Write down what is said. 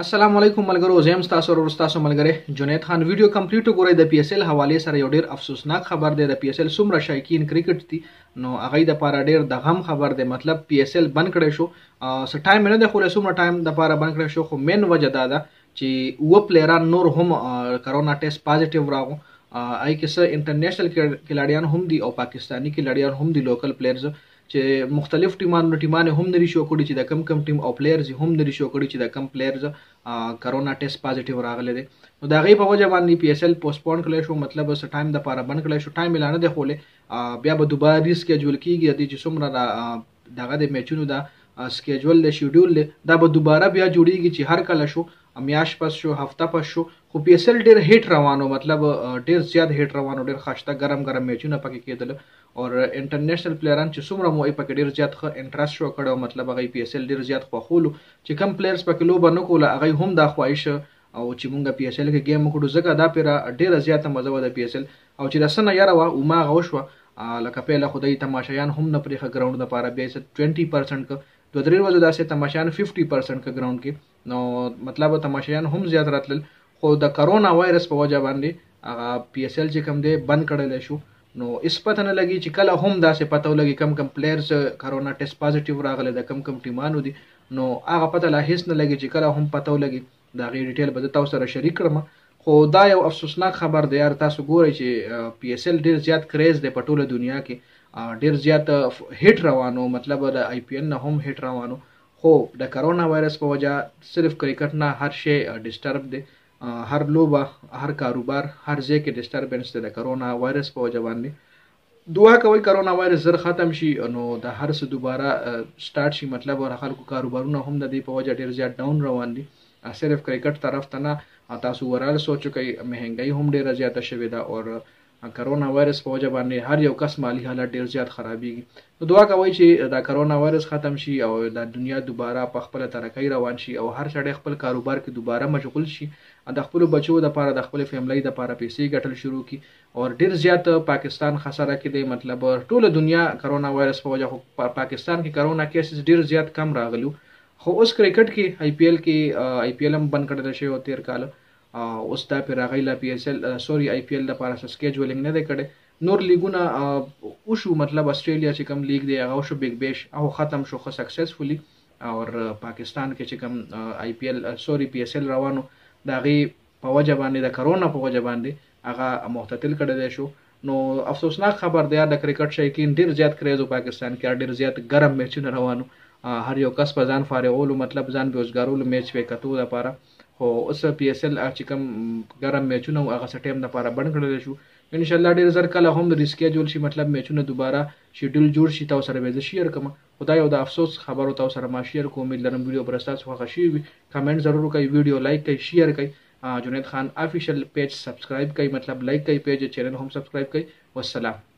السلام علیکم ملګرو زم تاسو ورو تاسو ملګری جنید خان ویډیو کمپلیټ وګورئ د پی اس ال حواله سره یو ډیر افسوسناک خبر دی د پی اس ال سمره شایکین کرکټ دي نو هغه د پاره ډیر د غم خبر دی مطلب پی اس ال بند کړي شو س ټایم نه د خو سمره ټایم د پاره بند کړي شو خو مین وجه دا ده چې و پلیران نور هم کرونا ټیسټ پازیټیو راغو آی کیسه انټرنیشنل کلاډیان هم دي او پاکستانی کلاډیان هم دي لوکل پلیئرز چې مختلف ټیمانو ټیمانه هم نری شو کړی چې د کم کم ټیم او پلیئرز هم نری شو کړی چې د کم پلیئرز کرونا ټیسټ پازیټیو راغلی دی نو دا غي په وجه باندې پی اس ال پوسټپون کړی شو مطلب اوس ټایم د پاره بند کړی شو ټایم اعلان دی خوله بیا به دوباره ریسکیجول کیږي د چې څومره دغه د میچونو د سکیجول دی شیډول دی دا به دوباره بیا جوړیږي چې هر کله شو میاش پس شو هفته پس شو خو پی اس ال ډیر هیټ روانو مطلب ډیر زیات هیټ روانو ډیر خاصتا ګرم ګرم میچونه پکې کېدل او انټرنیشنل پلیران چې څومره مو پکې ډیر زیات خو انټرست شو کړو مطلب هغه پی اس ال ډیر زیات خوخولو چې کم پلیرز پکې لوب نه کوله هغه هم دا خوایشه او چې مونږ پی اس ال کې گیم وکړو ځکه دا پیرا ډیر زیاته مزه و د پی اس ال او چې رسنه یاره وا او ما غوښوه لکه پیله خدای تماشایان هم نه پرېخه ګراوند د پاره بیا 20% دوه درې ورځې داسې تماشایان 50% کا ګراوند کې نو مطلب تماشایان هم زیات راتلل خو د کرونا وایرس په وجه باندې هغه پی اس ال چې کوم دی بند کړل شو نو اس پته نه لګي چې کله هم داسې پته ولګي کم کم پلیئرز کرونا ټیسټ پازیټیو راغله د کم کم ټیمانو دي نو هغه پته لا هیڅ نه لګي چې کله هم پته ولګي دا غي ډیټیل به تاسو سره شریک کړم خو دا یو افسوسناک خبر دی یار تاسو ګورئ چې پی اس ال ډیر زیات کریز دی په ټوله دنیا کې ډیر زیات هټ روانو مطلب د آی پی ایل نه هم هټ روانو خو د کرونا وایرس په وجہ صرف کرکټ نه هر شی ډیسټرب دی هر لوبه هر کاروبار هر ځای کې ډیسټربنس دی د کرونا وایرس په وجہ باندې دعا کوي کرونا وایرس زر ختم شي نو د هر څه دوباره سٹارټ شي مطلب ور خلکو کاروبارونه هم د دې په وجہ ډیر زیات ډاون روان دي صرف کرکټ طرف ته نه تاسو ورال سوچ کوي مهنګي هم ډیره زیاته شوې ده او کرونا وایرس په وجه باندې هر یو کس مالی حالت ډیر زیات خرابېږي نو دعا کوي چې دا کرونا وایرس ختم شي او دا دنیا دوباره په خپل ترقۍ روان شي او هر سړی خپل کاروبار کې دوباره مشغول شي د خپل بچو د لپاره د خپل فیملی د لپاره پیسې ګټل شروع کړي او ډیر زیات پاکستان خساره کې دی مطلب ټول دنیا کرونا وایرس په وجه پا پاکستان کې کرونا کیسز ډیر زیات کم راغلو خو اوس کرکټ کې آی پی ایل کې آی پی ایل هم بند کړل شوی او تیر کال اوس دا پر راغی لا پی اس ال سوري آی پی ال لپاره څه سکیډولینګ نه دی کړی نور لیګونه او شو مطلب استرالیا چې کوم لیګ دی هغه شو بیگ بیش او ختم شو خو سکسسفلی او پاکستان کې چې کوم آی پی ال سوري پی اس ال روانو دا غي په وجه باندې د کرونا په وجه باندې هغه معتدل کړی دی شو نو افسوسناک خبر دی د کرکټ شایکین ډیر زیات کریزو پاکستان کې ډیر زیات ګرم میچونه روانو هر یو کس په ځان فارغولو مطلب ځان بوزګارولو میچ وکړو لپاره خو اوس پی اس ال چې کوم ګرم میچونه هغه سټیم نه پاره بند کړل شو ان شاء الله ډیر زر کله هم ریسکې جوړ شي مطلب میچونه دوباره شیډول جوړ شي تاسو سره به شیر کوم خدای او د افسوس خبرو تاسو سره ما شیر کوم لرم ویډیو برستاسو خو غشي کمنټ ضرور کوي ویډیو لایک کوي شیر کوي جنید خان افیشل پیج سبسکرایب کوي مطلب لایک کوي پیج چینل هم سبسکرایب کوي والسلام